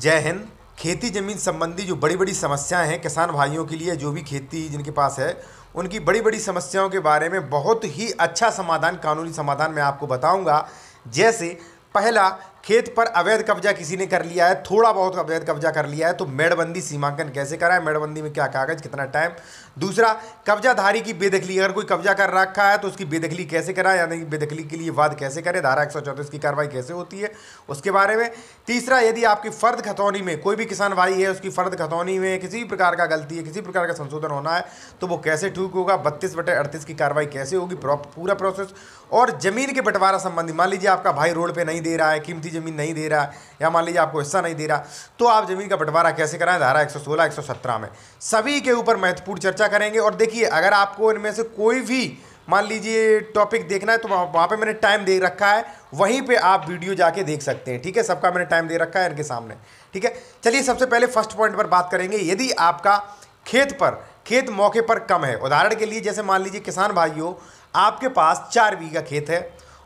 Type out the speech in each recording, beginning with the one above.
जय हिंद खेती ज़मीन संबंधी जो बड़ी बड़ी समस्याएं हैं किसान भाइयों के लिए जो भी खेती जिनके पास है उनकी बड़ी बड़ी समस्याओं के बारे में बहुत ही अच्छा समाधान कानूनी समाधान मैं आपको बताऊंगा जैसे पहला खेत पर अवैध कब्जा किसी ने कर लिया है थोड़ा बहुत अवैध कब्जा कर लिया है तो मेड़बंदी सीमांकन कैसे कराए मेड़बंदी में क्या कागज कितना टाइम दूसरा कब्जाधारी की बेदखली अगर कोई कब्जा कर रखा है तो उसकी बेदखली कैसे कराए यानी कि बेदखली के लिए वाद कैसे करें धारा एक की कार्रवाई कैसे होती है उसके बारे में तीसरा यदि आपकी फर्द खतौनी में कोई भी किसान भाई है उसकी फर्द खतौनी में किसी भी प्रकार का गलती है किसी प्रकार का संशोधन होना है तो वो कैसे ठूक होगा बत्तीस बटे अड़तीस की कार्रवाई कैसे होगी पूरा प्रोसेस और जमीन के बंटवारा संबंधी मान लीजिए आपका भाई रोड पर नहीं दे रहा है कीमती की ज़मीन नहीं दे रहा या मान लीजिए आपको हिस्सा नहीं दे रहा तो आप ज़मीन का बंटवारा कैसे कराएं धारा 116 117 में सभी के ऊपर महत्वपूर्ण चर्चा करेंगे और देखिए अगर आपको इनमें से कोई भी मान लीजिए टॉपिक देखना है तो वहाँ पर मैंने टाइम दे रखा है वहीं पर आप वीडियो जाके देख सकते हैं ठीक है सबका मैंने टाइम दे रखा है इनके सामने ठीक है चलिए सबसे पहले फर्स्ट पॉइंट पर बात करेंगे यदि आपका खेत पर खेत मौके पर कम है उदाहरण के लिए जैसे मान लीजिए किसान भाइयों आपके पास चार बीघा खेत है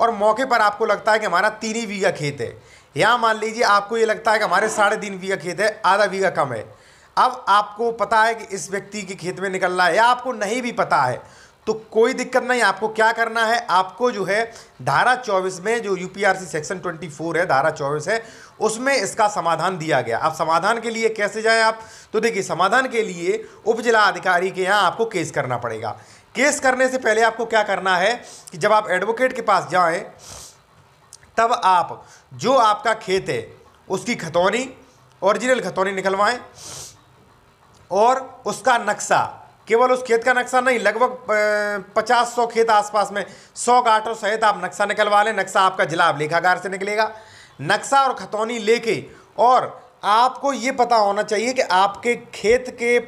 और मौके पर आपको लगता है कि हमारा तीन ही बीघा खेत है यहाँ मान लीजिए आपको ये लगता है कि हमारे साढ़े तीन बीघा खेत है आधा बीघा कम है अब आपको पता है कि इस व्यक्ति के खेत में निकलना है या आपको नहीं भी पता है तो कोई दिक्कत नहीं आपको क्या करना है आपको जो है धारा चौबीस में जो यूपीआरसी सेक्शन ट्वेंटी फोर है धारा चौबीस है उसमें इसका समाधान दिया गया अब समाधान के लिए कैसे जाएं आप तो देखिए समाधान के लिए उप जिला अधिकारी के यहाँ आपको केस करना पड़ेगा केस करने से पहले आपको क्या करना है कि जब आप एडवोकेट के पास जाएं तब आप जो आपका खेत है उसकी खतौनी ओरिजिनल खतौनी निकलवाएं और उसका नक्शा केवल उस खेत का नक्शा नहीं लगभग पचास सौ खेत आसपास में सौ गांठों सहित आप नक्शा निकलवा लें नक्शा आपका जिला आप लेखागार से निकलेगा नक्शा और खतौनी लेके और आपको ये पता होना चाहिए कि आपके खेत के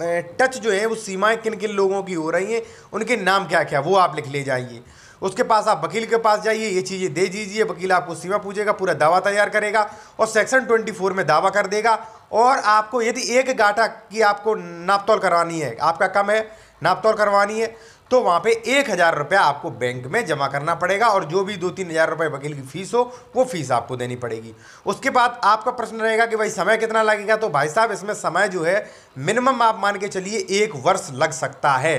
टच जो है वो सीमाएं किन किन लोगों की हो रही हैं उनके नाम क्या क्या वो आप लिख ले जाइए उसके पास आप वकील के पास जाइए ये चीज़ें दे दीजिए वकील आपको सीमा पूछेगा पूरा दावा तैयार करेगा और सेक्शन 24 में दावा कर देगा और आपको यदि एक गाठा की आपको नापतौल करवानी है आपका कम है नापतौल करवानी है तो वहाँ पे एक हज़ार रुपया आपको बैंक में जमा करना पड़ेगा और जो भी दो तीन हज़ार रुपये वकील की फ़ीस हो वो फ़ीस आपको देनी पड़ेगी उसके बाद आपका प्रश्न रहेगा कि भाई समय कितना लगेगा तो भाई साहब इसमें समय जो है मिनिमम आप मान के चलिए एक वर्ष लग सकता है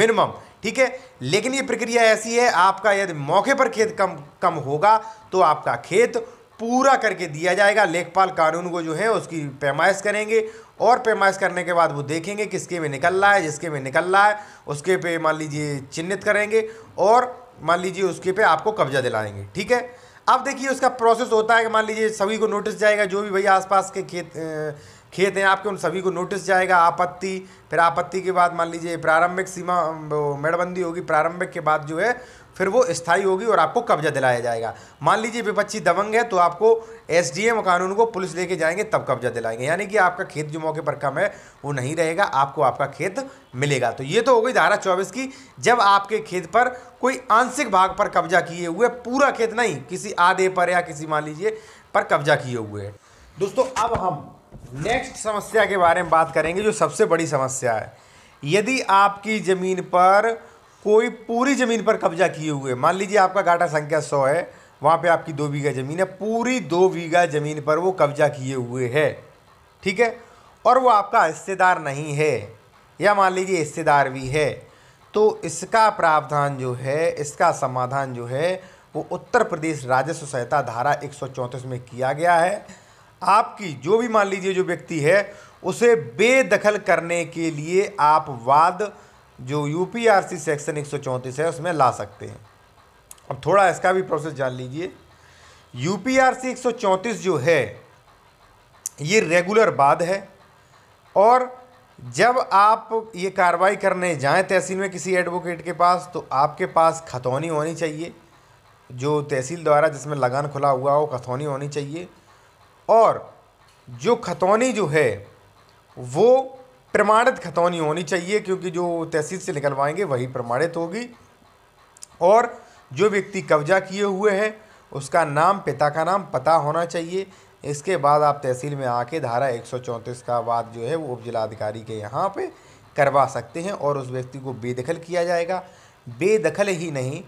मिनिमम ठीक है लेकिन ये प्रक्रिया ऐसी है आपका यदि मौके पर खेत कम कम होगा तो आपका खेत पूरा करके दिया जाएगा लेखपाल कानून को जो है उसकी पैमाइश करेंगे और पैमाइश करने के बाद वो देखेंगे किसके में निकल रहा है जिसके में निकल रहा है उसके पे मान लीजिए चिन्हित करेंगे और मान लीजिए उसके पे आपको कब्जा दिलाएंगे ठीक है अब देखिए उसका प्रोसेस होता है कि मान लीजिए सभी को नोटिस जाएगा जो भी भैया आसपास के खेत खेत हैं आपके उन सभी को नोटिस जाएगा आपत्ति फिर आपत्ति के बाद मान लीजिए प्रारंभिक सीमा मेड़बंदी होगी प्रारंभिक के बाद जो है फिर वो स्थायी होगी और आपको कब्जा दिलाया जाएगा मान लीजिए विपक्षी दबंग है तो आपको एस कानून को पुलिस लेके जाएंगे तब कब्जा दिलाएंगे यानी कि आपका खेत जो मौके पर कम है वो नहीं रहेगा आपको आपका खेत मिलेगा तो ये तो हो गई धारा चौबीस की जब आपके खेत पर कोई आंशिक भाग पर कब्जा किए हुए पूरा खेत नहीं किसी आधे पर या किसी मान लीजिए पर कब्जा किए हुए दोस्तों अब हम नेक्स्ट समस्या के बारे में बात करेंगे जो सबसे बड़ी समस्या है यदि आपकी ज़मीन पर कोई पूरी ज़मीन पर कब्जा किए हुए मान लीजिए आपका घाटा संख्या सौ है वहाँ पे आपकी दो बीघा ज़मीन है पूरी दो बीघा ज़मीन पर वो कब्जा किए हुए है ठीक है और वो आपका हिस्सेदार नहीं है या मान लीजिए हिस्सेदार भी है तो इसका प्रावधान जो है इसका समाधान जो है वो उत्तर प्रदेश राजस्व सहायता धारा एक में किया गया है आपकी जो भी मान लीजिए जो व्यक्ति है उसे बेदखल करने के लिए आप वाद जो यूपीआरसी सेक्शन 134 है उसमें ला सकते हैं अब थोड़ा इसका भी प्रोसेस जान लीजिए यूपीआरसी 134 जो है ये रेगुलर बाद है और जब आप ये कार्रवाई करने जाएं तहसील में किसी एडवोकेट के पास तो आपके पास खतौनी होनी चाहिए जो तहसील द्वारा जिसमें लगान खुला हुआ हो खतौनी होनी चाहिए और जो खतौनी जो है वो प्रमाणित खतौनी होनी चाहिए क्योंकि जो तहसील से निकलवाएंगे वही प्रमाणित होगी और जो व्यक्ति कब्जा किए हुए है उसका नाम पिता का नाम पता होना चाहिए इसके बाद आप तहसील में आके धारा एक का बाद जो है वो उप जिलाधिकारी के यहाँ पे करवा सकते हैं और उस व्यक्ति को बेदखल किया जाएगा बेदखल ही नहीं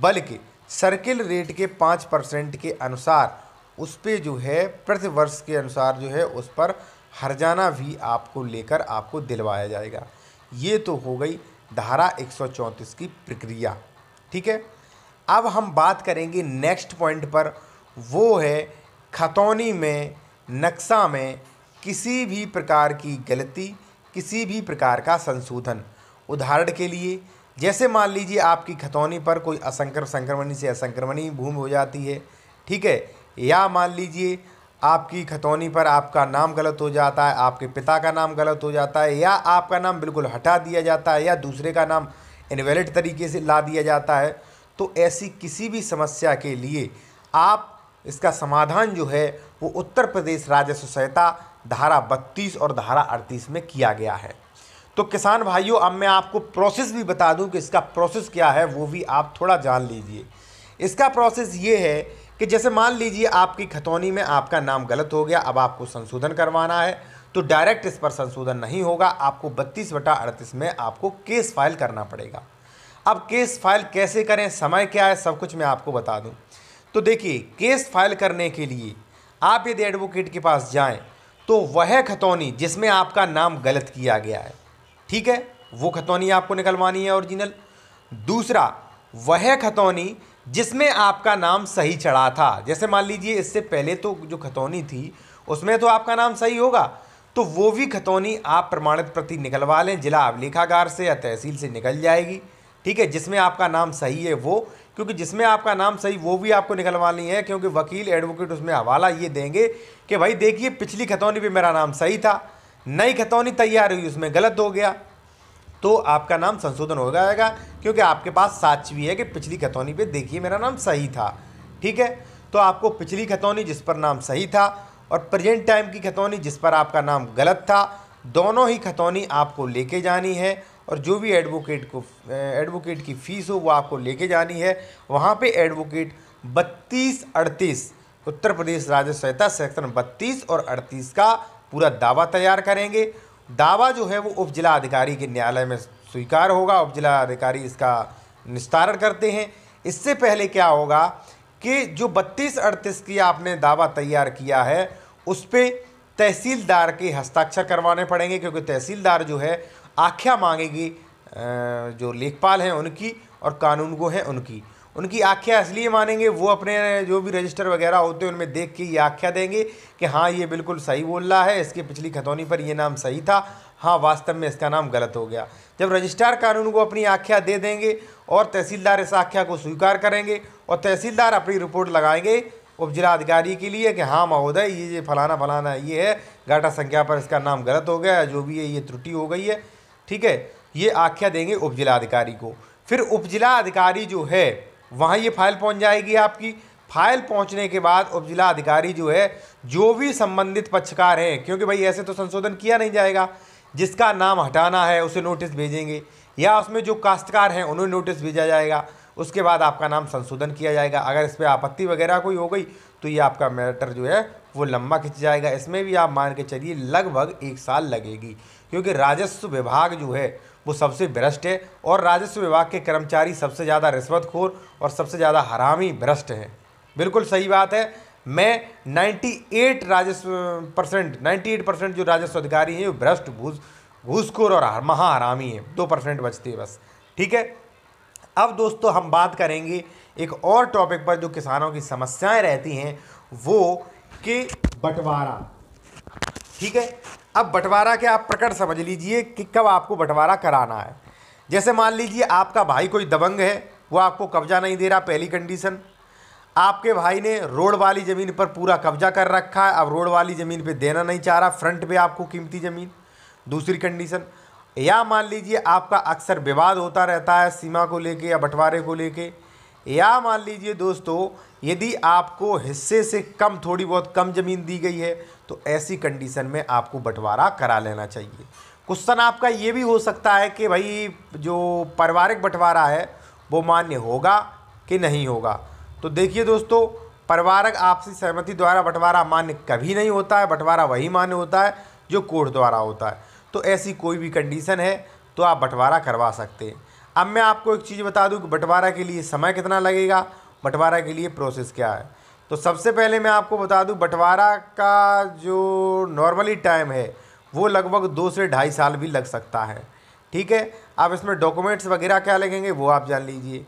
बल्कि सर्किल रेट के पाँच परसेंट के अनुसार उस पर जो है प्रतिवर्ष के अनुसार जो है उस पर हरजाना भी आपको लेकर आपको दिलवाया जाएगा ये तो हो गई धारा एक की प्रक्रिया ठीक है अब हम बात करेंगे नेक्स्ट पॉइंट पर वो है खतौनी में नक्शा में किसी भी प्रकार की गलती किसी भी प्रकार का संशोधन उदाहरण के लिए जैसे मान लीजिए आपकी खतौनी पर कोई असंक्र संक्रमणी से असंक्रमणी भूमि हो जाती है ठीक है या मान लीजिए आपकी खतौनी पर आपका नाम गलत हो जाता है आपके पिता का नाम गलत हो जाता है या आपका नाम बिल्कुल हटा दिया जाता है या दूसरे का नाम इनवेलिड तरीके से ला दिया जाता है तो ऐसी किसी भी समस्या के लिए आप इसका समाधान जो है वो उत्तर प्रदेश राजस्व सहायता धारा बत्तीस और धारा अड़तीस में किया गया है तो किसान भाइयों अब मैं आपको प्रोसेस भी बता दूं कि इसका प्रोसेस क्या है वो भी आप थोड़ा जान लीजिए इसका प्रोसेस ये है कि जैसे मान लीजिए आपकी खतौनी में आपका नाम गलत हो गया अब आपको संशोधन करवाना है तो डायरेक्ट इस पर संशोधन नहीं होगा आपको बत्तीस बटा अड़तीस में आपको केस फाइल करना पड़ेगा अब केस फाइल कैसे करें समय क्या है सब कुछ मैं आपको बता दूं तो देखिए केस फाइल करने के लिए आप यदि एडवोकेट के पास जाएं तो वह खतौनी जिसमें आपका नाम गलत किया गया है ठीक है वो खतौनी आपको निकलवानी है ओरिजिनल दूसरा वह खतौनी जिसमें आपका नाम सही चढ़ा था जैसे मान लीजिए इससे पहले तो जो खतौनी थी उसमें तो आपका नाम सही होगा तो वो भी खतौनी आप प्रमाणित प्रति निकलवा लें जिला अभिलेखागार से या तहसील से निकल जाएगी ठीक है जिसमें आपका नाम सही है वो क्योंकि जिसमें आपका नाम सही वो भी आपको निकलवानी है क्योंकि वकील एडवोकेट उसमें हवाला ये देंगे कि भाई देखिए पिछली खतौनी भी मेरा नाम सही था नई खतौनी तैयार हुई उसमें गलत हो गया तो आपका नाम संशोधन हो जाएगा क्योंकि आपके पास साक्षी है कि पिछली खतौनी पे देखिए मेरा नाम सही था ठीक है तो आपको पिछली खतौनी जिस पर नाम सही था और प्रेजेंट टाइम की खतौनी जिस पर आपका नाम गलत था दोनों ही खतौनी आपको लेके जानी है और जो भी एडवोकेट को एडवोकेट की फ़ीस हो वो आपको लेके जानी है वहाँ पे एडवोकेट बत्तीस अड़तीस उत्तर प्रदेश राज्य सहायता सेक्शन बत्तीस और अड़तीस का पूरा दावा तैयार करेंगे दावा जो है वो उप जिला अधिकारी के न्यायालय में स्वीकार होगा उप जिला अधिकारी इसका निस्तारण करते हैं इससे पहले क्या होगा कि जो बत्तीस अड़तीस की आपने दावा तैयार किया है उस पर तहसीलदार के हस्ताक्षर करवाने पड़ेंगे क्योंकि तहसीलदार जो है आख्या मांगेगी जो लेखपाल हैं उनकी और कानून को हैं उनकी उनकी आख्या इसलिए मानेंगे वो अपने जो भी रजिस्टर वगैरह होते हैं उनमें देख के ये आख्या देंगे कि हाँ ये बिल्कुल सही बोल रहा है इसके पिछली खतौनी पर ये नाम सही था हाँ वास्तव में इसका नाम गलत हो गया जब रजिस्ट्रार कानून को अपनी आख्या दे देंगे और तहसीलदार इस आख्या को स्वीकार करेंगे और तहसीलदार अपनी रिपोर्ट लगाएंगे उप अधिकारी के लिए कि हाँ महोदय ये ये फलाना फलाना ये है घाटा संख्या पर इसका नाम गलत हो गया जो भी है ये त्रुटि हो गई है ठीक है ये आख्या देंगे उप अधिकारी को फिर उप अधिकारी जो है वहाँ ये फाइल पहुँच जाएगी आपकी फाइल पहुंचने के बाद उप जिला अधिकारी जो है जो भी संबंधित पक्षकार हैं क्योंकि भाई ऐसे तो संशोधन किया नहीं जाएगा जिसका नाम हटाना है उसे नोटिस भेजेंगे या उसमें जो काश्तकार हैं उन्हें नोटिस भेजा जाएगा उसके बाद आपका नाम संशोधन किया जाएगा अगर इस पर आपत्ति वगैरह कोई हो गई तो ये आपका मैटर जो है वो लंबा खिंच जाएगा इसमें भी आप मान के चलिए लगभग एक साल लगेगी क्योंकि राजस्व विभाग जो है वो सबसे भ्रष्ट है और राजस्व विभाग के कर्मचारी सबसे ज़्यादा रिश्वतखोर और सबसे ज़्यादा हरामी भ्रष्ट हैं बिल्कुल सही बात है मैं 98 राजस्व परसेंट नाइन्टी परसेंट जो राजस्व अधिकारी हैं वो भ्रष्ट घूस घूसखोर और महाहरामी हैं दो परसेंट बचती है बस ठीक है अब दोस्तों हम बात करेंगे एक और टॉपिक पर जो किसानों की समस्याएं रहती हैं वो कि बंटवारा ठीक है अब बंटवारा के आप प्रकट समझ लीजिए कि कब आपको बंटवारा कराना है जैसे मान लीजिए आपका भाई कोई दबंग है वो आपको कब्जा नहीं दे रहा पहली कंडीशन आपके भाई ने रोड वाली ज़मीन पर पूरा कब्जा कर रखा है अब रोड वाली ज़मीन पे देना नहीं चाह रहा फ्रंट पे आपको कीमती ज़मीन दूसरी कंडीशन या मान लीजिए आपका अक्सर विवाद होता रहता है सीमा को लेके या बंटवारे को लेके या मान लीजिए दोस्तों यदि आपको हिस्से से कम थोड़ी बहुत कम ज़मीन दी गई है तो ऐसी कंडीशन में आपको बंटवारा करा लेना चाहिए क्वेश्चन आपका ये भी हो सकता है कि भाई जो पारिवारिक बंटवारा है वो मान्य होगा कि नहीं होगा तो देखिए दोस्तों पारिवारिक आपसी सहमति द्वारा बंटवारा मान्य कभी नहीं होता है बंटवारा वही मान्य होता है जो कोर्ट द्वारा होता है तो ऐसी कोई भी कंडीशन है तो आप बंटवारा करवा सकते हैं अब मैं आपको एक चीज़ बता दूं कि बंटवारा के लिए समय कितना लगेगा बंटवारा के लिए प्रोसेस क्या है तो सबसे पहले मैं आपको बता दूं बंटवारा का जो नॉर्मली टाइम है वो लगभग दो से ढाई साल भी लग सकता है ठीक है आप इसमें डॉक्यूमेंट्स वगैरह क्या लगेंगे वो आप जान लीजिए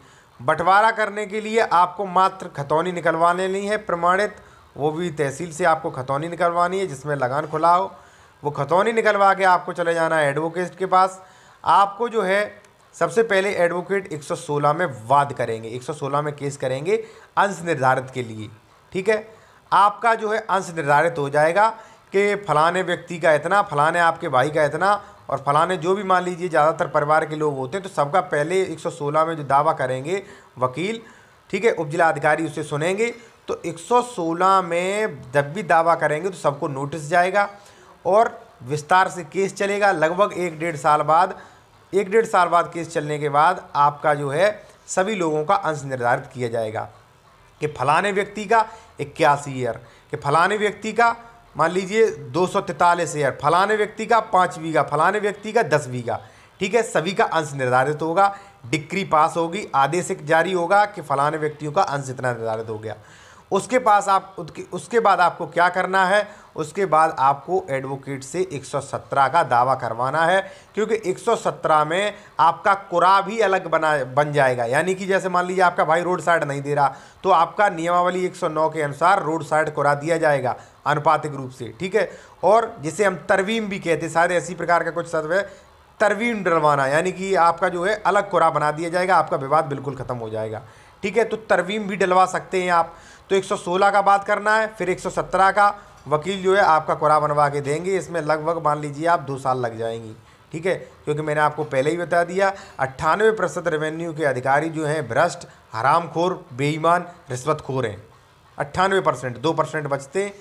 बंटवारा करने के लिए आपको मात्र खतौनी निकलवाने नहीं है प्रमाणित वो भी तहसील से आपको खतौनी निकलवानी है जिसमें लगान खुला हो वो खतौनी निकलवा के आपको चले जाना है एडवोकेट के पास आपको जो है सबसे पहले एडवोकेट 116 में वाद करेंगे 116 में केस करेंगे अंश निर्धारित के लिए ठीक है आपका जो है अंश निर्धारित हो जाएगा कि फलाने व्यक्ति का इतना फलाने आपके भाई का इतना और फलाने जो भी मान लीजिए ज़्यादातर परिवार के लोग होते हैं तो सबका पहले 116 में जो दावा करेंगे वकील ठीक है उप अधिकारी उसे सुनेंगे तो 116 में जब भी दावा करेंगे तो सबको नोटिस जाएगा और विस्तार से केस चलेगा लगभग एक डेढ़ साल बाद एक डेढ़ साल बाद केस चलने के बाद आपका जो है सभी लोगों का अंश निर्धारित किया जाएगा कि फलाने व्यक्ति का इक्यासी ईयर कि फलाने व्यक्ति का मान लीजिए दो सौ तैंतालीस ईयर फलाने व्यक्ति का पाँच बीघा फलाने व्यक्ति का दस बीघा ठीक है सभी का अंश निर्धारित होगा डिक्री पास होगी आदेश जारी होगा कि फलाने व्यक्तियों का अंश इतना निर्धारित हो गया उसके पास आप उसके बाद आपको क्या करना है उसके बाद आपको एडवोकेट से 117 का दावा करवाना है क्योंकि 117 में आपका कुरा भी अलग बना बन जाएगा यानी कि जैसे मान लीजिए आपका भाई रोड साइड नहीं दे रहा तो आपका नियमावली 109 के अनुसार रोड साइड कुरा दिया जाएगा अनुपातिक रूप से ठीक है और जिसे हम तरवीम भी कहते हैं सारे ऐसी प्रकार का कुछ सत्व है तरवीम डलवाना यानी कि आपका जो है अलग कुरा बना दिया जाएगा आपका विवाद बिल्कुल ख़त्म हो जाएगा ठीक है तो तरवीम भी डलवा सकते हैं आप तो 116 का बात करना है फिर 117 का वकील जो है आपका कुरा बनवा के देंगे इसमें लगभग मान लीजिए आप दो साल लग जाएंगी ठीक है क्योंकि मैंने आपको पहले ही बता दिया अट्ठानवे प्रतिशत रेवेन्यू के अधिकारी जो हैं भ्रष्ट हरामखोर बेईमान रिश्वतखोर हैं अट्ठानवे परसेंट दो परसेंट बचते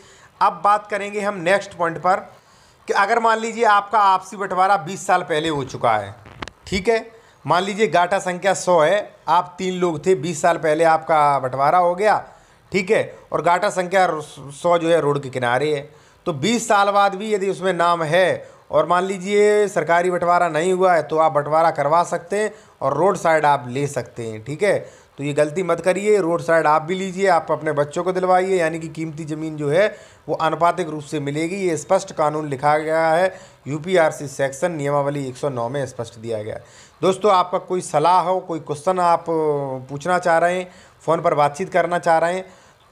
अब बात करेंगे हम नेक्स्ट पॉइंट पर कि अगर मान लीजिए आपका आपसी बंटवारा बीस साल पहले हो चुका है ठीक है मान लीजिए गाटा संख्या सौ है आप तीन लोग थे बीस साल पहले आपका बंटवारा हो गया ठीक है और गाटा संख्या सौ जो है रोड के किनारे है तो बीस साल बाद भी यदि उसमें नाम है और मान लीजिए सरकारी बंटवारा नहीं हुआ है तो आप बंटवारा करवा सकते हैं और रोड साइड आप ले सकते हैं ठीक है तो ये गलती मत करिए रोड साइड आप भी लीजिए आप अपने बच्चों को दिलवाइए यानी कि कीमती ज़मीन जो है वो अनुपातिक रूप से मिलेगी ये स्पष्ट कानून लिखा गया है यूपीआरसी सेक्शन नियमावली 109 में स्पष्ट दिया गया है दोस्तों आपका कोई सलाह हो कोई क्वेश्चन आप पूछना चाह रहे हैं फ़ोन पर बातचीत करना चाह रहे हैं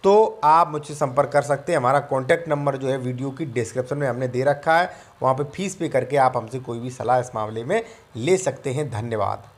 तो आप मुझसे संपर्क कर सकते हैं हमारा कॉन्टैक्ट नंबर जो है वीडियो की डिस्क्रिप्शन में हमने दे रखा है वहाँ पे फीस पे करके आप हमसे कोई भी सलाह इस मामले में ले सकते हैं धन्यवाद